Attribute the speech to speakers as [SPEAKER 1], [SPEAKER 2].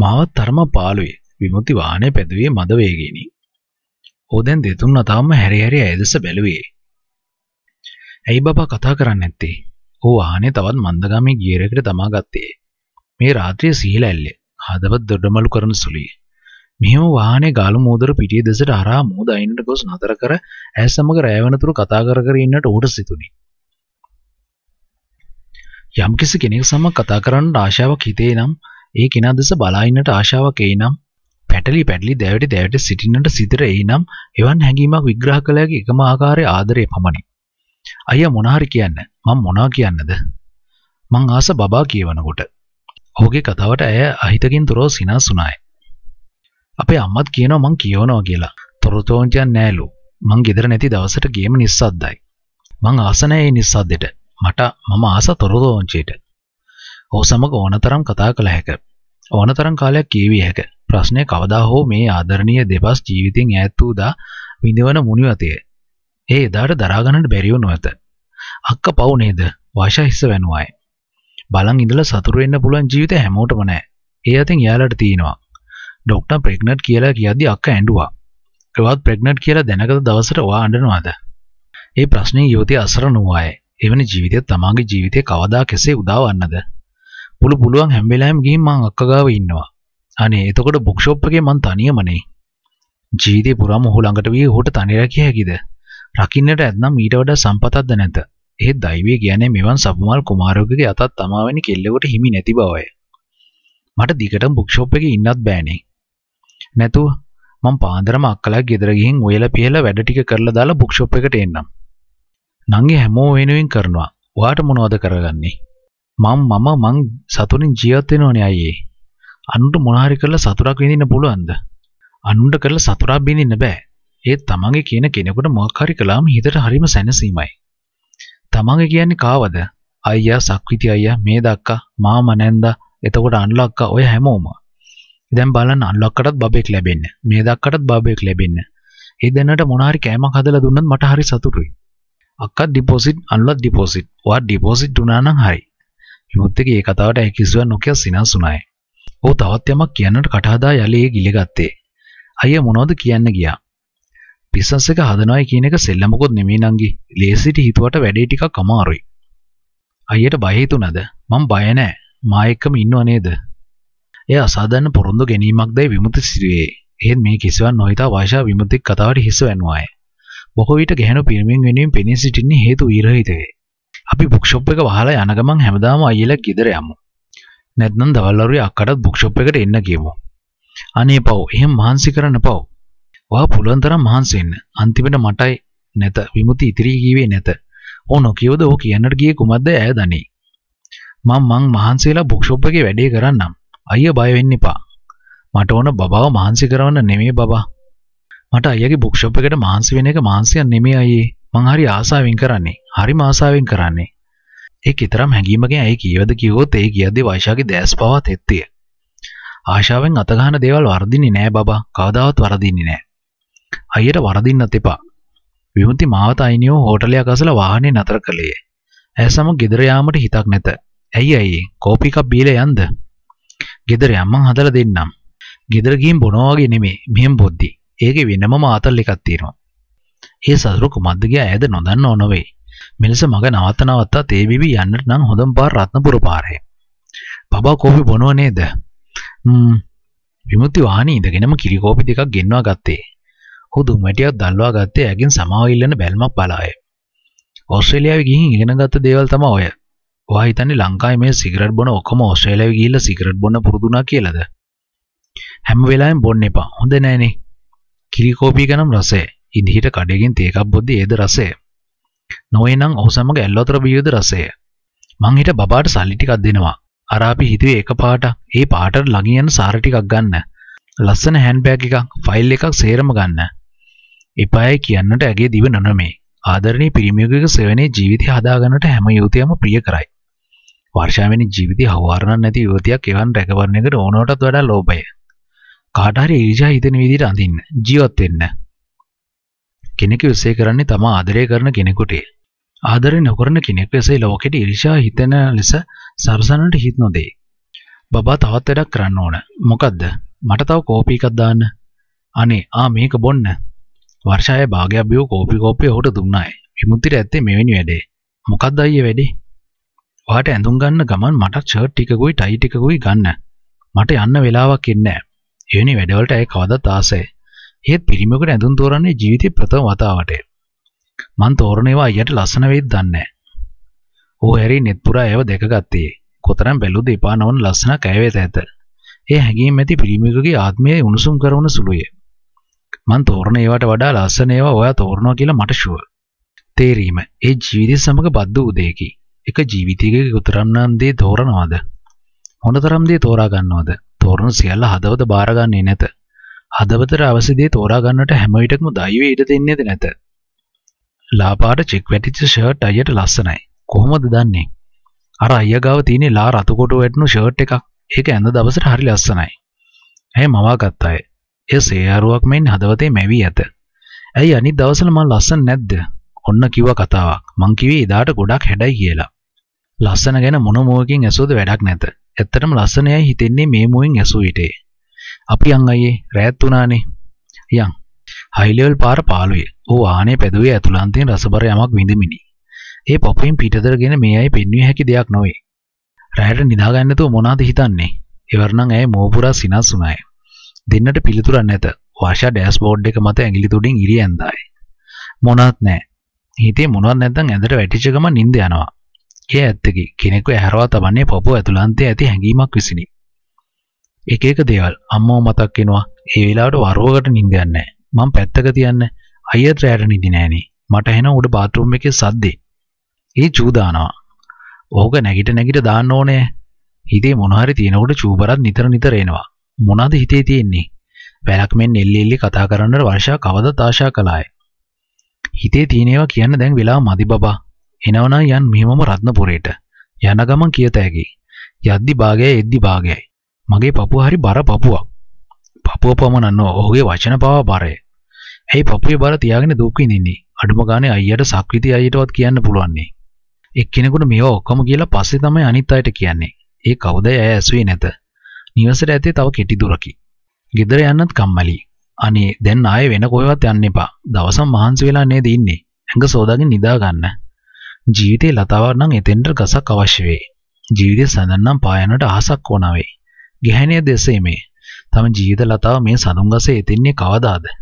[SPEAKER 1] මාවත් තරම පාළුවේ විමුති වාහනේ පැදුවේ මද වේගෙනි. ඕ දැන් දෙතුන් අතාවම හැරි හැරි ඇදස බැලුවේ. ඇයි බබා කතා කරන්නේ නැත්තේ? ඕ වාහනේ තවත් මන්දගාමී ගියර් එකට තමා ගත්තේ. මේ රාත්‍රියේ සීල ඇල්ලේ හදවත් දොඩමලු කරන සුළුයි. මෙහෙම වාහනේ ගාලු මෝදර පිටිය දෙසට හරහා මෝද අයින්නට ගොස් නතර කර ඇය සමග රැය වෙනතුරු කතා කර කර ඉන්නට ඌට සිතුණි. යම්කිසි කෙනෙක් සමග කතා කරන්න ආශාවක් හිතේ නම් ඒ කෙනා දෙස බලාඉන්නට ආශාවක් එයිනම් පැටලි පැටලි දැවට දැවට සිටින්නට සිතර එයිනම් එවන් හැඟීමක් විග්‍රහ කළගේ එකම ආකාරය ආදරය පමණි. අයිය මොනාහරි කියන්න මං මොනා කියන්නද. මං ආස බබා කියවනකොට. ඔහුගේ කතාවට ඇය අහිතකින් තුරෝ සිනාසුනායි. අපේ අම්මත් කියනවා මං කියවනවා කියලා තොරතෝංචයන් නෑලු මං ගෙදර නැති දවසට ගේම නිස්සද්දයි. මං ආසනෑ ඒ නිස්සද්දෙට මට මම ආස තොරතෝංචයට ඔහු සමග ඕනතරම් කතා කළ හැක. ඕනතරම් කාලයක් කියවිය හැක. ප්‍රශ්නය කවදා හෝ මේ ආදරණීය දෙබස් ජීවිතෙන් ඈත් වූදා විඳවන මුනිවතය. ඒ එදාට දරාගන්නට බැරිව නොඇත. අක්ක පව් නේද? වාෂා හිස්ස වෙනුවයි. බලන් ඉඳලා සතුරු වෙන්න පුළුවන් ජීවිත හැමෝටම නැහැ. ඒ අතින් යාලට තියෙනවා. ඩොක්ටර් ප්‍රෙග්නන්ට් කියලා කියද්දි අක්ක ඇඬුවා. එවත් ප්‍රෙග්නන්ට් කියලා දැනගත දවසට ඔයා අඬනවාද? ඒ ප්‍රශ්නේ යෝතිය අසරණ වූ අය එවැනි ජීවිතය තමාගේ ජීවිතය කවදා කෙසේ උදාවන්නද පුළු පුළුවන් හැම වෙලාවෙම ගිහින් මං අක්කා ගාව ඉන්නවා. අනේ එතකොට බුක් ෂොප් එකේ මං තනියමනේ. ජීවිතේ පුරාම ඔහු ළඟට වී ඔහුට තනි රැකිය හැකිද? රකින්නට ඇත්නම් ඊට වඩා සම්පතක්ද නැත. එහෙත් දෛවය කියන්නේ මෙවන් සපුමල් කුමාරයෙකුගේ අතත් තමාවැනි කෙල්ලෙකුට හිමි නැති බවය. මට දිගටම බුක් ෂොප් එකේ ඉන්නත් බෑනේ. නැතුව මං පාන්දරම අක්කලා ගෙදර ගිහින් ඔයලා පිහලා වැඩ ටික කරලා දාලා බුක් ෂොප් එකට එන්නම්. නංගි හැමෝම වෙනුවෙන් කරනවා. ඔයාට මොනවද කරගන්නේ? මං මම මං සතුටින් ජීවත් වෙනවනේ අයියේ. අනුන්ට මොනහරි කරලා සතුටක් විඳින්න පුළුවන්ද? අනුන්ට කරලා සතුටක් විඳින්න බෑ. ඒ තමන්ගේ කියන කෙනෙකුට මොකක් හරි කළාම හිතට හරීම සැනසීමයි. තමන්ගේ කියන්නේ කාවද? අයියා, සක්විති අයියා, මේ දක්කා, මාමා නැන්දා, එතකොට අනුලක්කා ඔය හැමෝම. දැන් බලන්න අනුලක්කටත් බබෙක් ලැබෙන්න. මේ දක්කටත් බබෙක් ලැබෙන්න. ඒ දැනට මොනහරි කෑමක් හදලා දුන්නත් මට හරි සතුටුයි. අක්කා ඩිපොසිට් අනුලත් ඩිපොසිට්. ඔයා ඩිපොසිට් දුනා නම් හරි. යුද්ධගේ ඒ කතාවට ඇය කිසිවක් නොකිය සිනහසුණායි. ඔහු තවත් යමක් කියන්නට කටහදා යලි ඒ ගිලිගත්තේ. අයියා මොනවද කියන්න ගියා. බිස්නස් එක හදනවයි කියන එක සෙල්ලමකුත් නෙමෙයි නංගි. ලේසිට හිතුවට වැඩේ ටිකක් අමාරුයි. අයියට බය හිතුණද? මම බය නෑ. මා එක්කම ඉන්නව නේද? එය අසාධාරණ පොරොන්දු ගැනීමක්දයි විමුති සිටුවේ. එහෙත් මේ කිසිවක් නොහිතා වාෂා විමුති කතාවට හිස වැන්වාය. බොහෝ විට ගැහෙන පිරිමින් වෙනුවෙන් පෙනී සිටින්නේ හේතු විරහිතවේ. අපි බුක්ෂොප් එක වහලා යන ගමන් හැමදාම අයියලා ගෙදර යමු. නැත්නම් දවල්වරුේ අක්කටත් බුක්ෂොප් එකට එන්න කියමු. අනේ පව් එහෙම මහන්සි කරන්න පව්. ඔයා පුළුවන් තරම් මහන්සි වෙන්න. අන්තිමට මටයි නැත විමුති ඉතිරි කීවේ නැත. ඕ නොකියවද ඕ කියන්නට ගියේ කුමක්ද ඇය දනේ. මං මං මහන්සිලා බුක්ෂොප් එකේ වැඩේ කරන්නම්. අයියා බය වෙන්න එපා. මට ඕන බබාව මහන්සි කරවන්න නෙමෙයි බබා. මට අයියාගේ බුක්ෂොප් එකට මහන්සි වෙන එක මහන්සියක් නෙමෙයි අයියේ. මං හරි ආසාවෙන් කරන්නේ. හරිම ආසාවෙන් කරන්නේ. ඒ කතරම් හැඟීමකින් ඇයි කියවද කිව්වොත් ඒ කියද්දි වෛශාගේ දැස් පවා තෙත්තිය. ආශාවෙන් අතගහන දේවල් වර්ධින්නේ නෑ බබා. කවදාවත් වර්ධින්නේ නෑ. අයියට වරදින්නත් එපා. විමුති මාවත අයිනියෝ හෝටලයක් අසල වාහනේ නතර කළේ. ඇය සම ගෙදර යාමට හිතක් නැත. ඇයි ඇයි කෝපි එකක් බීලා යන්ද? ගෙදර යම්මන් හදලා දෙන්නම්. ගෙදර ගිහින් බොනවා වගේ නෙමෙයි. මෙහෙම බොද්දි. ඒකේ වෙනම මාතල් එකක් තියෙනවා. ඒ සතුරු කුමද්ද ගියා ඇයද නොදන්නව නොවේ. මෙලෙස මග නවත්ත නවත්තා තේබිබි යන්නට නම් හොඳම පාර රත්නපුර පාරේ. බබා කෝපි බොනව නේද? ම්ම් විමුක්ති වාහනේ ඉඳගෙනම කිරි කෝපි දෙකක් ගෙන්වා ගත්තේ. හුදුම් වැටියක් දැල්වා ගත්තේ ඇගෙන් සමාව ඉල්ලන බැල්මක් බලාය. ඕස්ට්‍රේලියාවේ ගිහින් ඉගෙන ගත්ත දේවල් තමයි ඔය. ඔයා හිතන්නේ ලංකාවේ මේ සිගරට් බොන ඔක්කොම ඕස්ට්‍රේලියාවේ ගිහිල්ලා සිගරට් බොන්න පුරුදුනා කියලාද? හැම වෙලාවෙම බොන්න එපා. හොඳ නෑනේ. කිරි කෝපි ගනම් රසය. ඉඳහිට කඩේකින් තේ එකක් බොද්දී ඒද රසය. නොවේනම් ඔහු සමග ඇල්ලතර වියුද රසය. මං හිට බබාට සල්ලි ටිකක් දෙනවා. අර අපි හිතුවේ එක පාටක් ඒ පාටට ළඟින් යන සාර ටිකක් ගන්න. ලස්සන හෑන්ඩ්බෑග් එකක්, ෆයිල් එකක් සේරම ගන්න. එපායයි කියන්නට ඇගේ දිව නොනමේ. ආදරණීය පිරිමියෙකුගේ සෙවණේ ජීවිතය හදාගන්නට හැම යුවතියම ප්‍රිය කරයි. වර්ෂාවෙනි ජීවිතය හවුවරණක් නැති යුවතියක් එවන් රැකවරණයකට ඕනෝටත් වඩා ලෝභය. කාට හරි ඊර්ෂ්‍යා හිතෙන විදිහට අඳින්න, ජීවත් වෙන්න. කෙනෙක් වෙසේ කරන්නේ තමා ආදරය කරන කෙනෙකුට. ආදරය නොකරන කෙනෙක් වෙසේ ලෝකෙට ඊර්ෂ්‍යා හිතෙන ලෙස සරසන්නට හිත නොදේ. බබා තවත් වැඩක් කරන්න ඕන. මොකද්ද? මට තව කෝපි එකක් දාන්න. අනේ ආ මේක බොන්න. වර්ෂාය භාගයක් බිව කෝපි කෝපි ඔහුට දුන්නාය. විමුක්තිට ඇත්තේ මෙවැනි වැඩේ. මොකද්ද අයියේ වැඩේ? ඔයාට ඇඳුම් ගන්න ගමන් මට ෂර්ට් ටිකකුයි ටයි ටිකකුයි ගන්න. මට යන්න වෙලාවක් ඉන්නේ නැහැ. එවැනි වැඩවලට ඇයි කවදත් ආසයි. ඒත් පිරිමකට ඇඳුම් තෝරන්නේ ජීවිතේ ප්‍රථම වතාවට. මං තෝරන ඒවා අයියට ලස්සන වෙයිද දන්නේ නැහැ. ඌ හැරි net පුරා ඒව දැකගත්තේ. කොතරම් බැලුවද එපා නොවන ලස්සනක් ඇය වෙත ඇත. ඒ හැඟීම ඇති පිරිමකගේ ආත්මය උණුසුම් කරන සුළුය. මං තෝරන ඒවට වඩා ලස්සන ඒවා ඔයා තෝරනවා කියලා මට ෂුවර්. තේරීම ඒ ජීවිතය සමග බද්ධ වූ දෙයකි. එක ජීවිතයක කොතරම්නම් දේ තෝරනවද? මොනතරම් දේ තෝරා ගන්නවද? තෝරන සියල්ල හදවත බාර ගන්නේ නැත. හදවතට අවශ්‍ය දේ තෝරා ගන්නට හැම විටකම ධෛර්යය ඉඩ දෙන්නේද නැත. ලාපාට චෙක් වැටිච්ච ෂර්ට් අයියට ලස්සනයි. කොහොමද දන්නේ? අර අයියා ගාව තියෙන ලා රතු කොටුව වැටුණු ෂර්ට් එකක්. ඒක ඇඳ දවසට හරි ලස්සනයි. ඇය මවාගත් අය. එය සේයාරුවක් මෙන් හදවතේ මැවී ඇත. ඇයි අනිත් දවසල මං ලස්සන නැද්ද? ඔන්න කිව්ව කතාවක්. මං කිව්වේ එදාට ගොඩක් හැඩයි කියලා. ලස්සන ගැන මොන මොහකින් ඇසුවද වැඩක් නැත. ඇත්තටම ලස්සනයි හිතෙන්නේ මේ මුවෙන් ඇසු විටේ. අපි අං අයියේ රෑත් වුණානේ. යන්. හයි ලෙවල් පාර පාළුවේ. ඌ වාහනේ පැදුවේ ඇතුළන්තයෙන් රසබර යමක් විඳමිනි. ඒ පොපින් පිටතරගෙන මේ අය පෙන්විය හැකි දෙයක් නොවේ. රෑට නිදාගන්න නැතුව මොනවද හිතන්නේ? එවරනම් ඇය මෝපුරා සිනස් වුණාය. දෙන්නට පිළිතුරක් නැත. වාෂා ඩෑෂ්බෝඩ් එක මත ඇඟිලි තුඩින් ඉරි ඇඳායි. මොනවත් නැහැ. හිතේ මොනවත් නැත්නම් ඇඳට වැටිච්ච ගමන් නිින්ද යනවා. ඒ ඇත්තකි කෙනෙකු ඇහැරවා තබන්නේ පොපෝ ඇතුළන්තයේ ඇති හැඟීමක් විසිනි. එක එක දේවල් අම්මව මතක් වෙනවා. ඒ වෙලාවට වරුවකට නිින්ද යන්නේ මං පැත්තක තියන්න. අයියත් රැයට නිදි නෑනේ. මට එනවා උඩ බාත්රූම් එකේ සද්දේ. ඒ චූ දානවා. ඕක නැගිට නැගිට දාන්න ඕනේ. හිතේ මොන හරි තියෙනකොට චූබරත් නිතර නිතර එනවා. මොනවද හිතේ තියෙන්නේ? වැලක් මෙන් එල්ලි එල්ලි කතා කරන්නට වර්ෂා කවදත් ආශා කළාය. හිතේ තියෙනවා කියන්න දැන් වෙලා මදි බබා. එනවනම් යන් මෙහෙමම රත්නපුරේට. යන ගමන් කියත හැකි. යද්දි භාගයයි එද්දි භාගයයි. මගේ පපුව හරි බර පපුවක්. පපුව පමණන්න ඔහුගේ වචන පවා බරය. ඇයි පපුේ බර තියාගෙන දුක් විඳින්නේ? අඩුම ගානේ අයියට සක්විති අයියටවත් කියන්න පුළුවන්නේ. එක්කෙනෙකුට මේවා ඔක්කොම කියලා පස්සේ තමයි අනිත් අයට කියන්නේ. ඒ කවුද ඇය ඇසුවේ නැත. නිවසට ඇත්තේ තව කෙටි දුරකි. ගෙදර යන්නත් කම්මැලි. අනේ දැන් ආයේ වෙන කොහෙවත් යන්න එපා. දවසම මහන්සි වෙලා නේද ඉන්නේ. ඇඟ සෝදාගෙන නිදා ගන්න. ජීවිතේ ලතාවක් නම් එතෙන්ට ගසක් අවශ්‍ය වේ. ජීවිතේ සඳහන් නම් පායනට අහසක් ඕන වේ. ගැහැණිය දෙසීමේ තම ජීවිත ලතාව මේ සඳුන් ගසේ එතින්නේ කවදාද?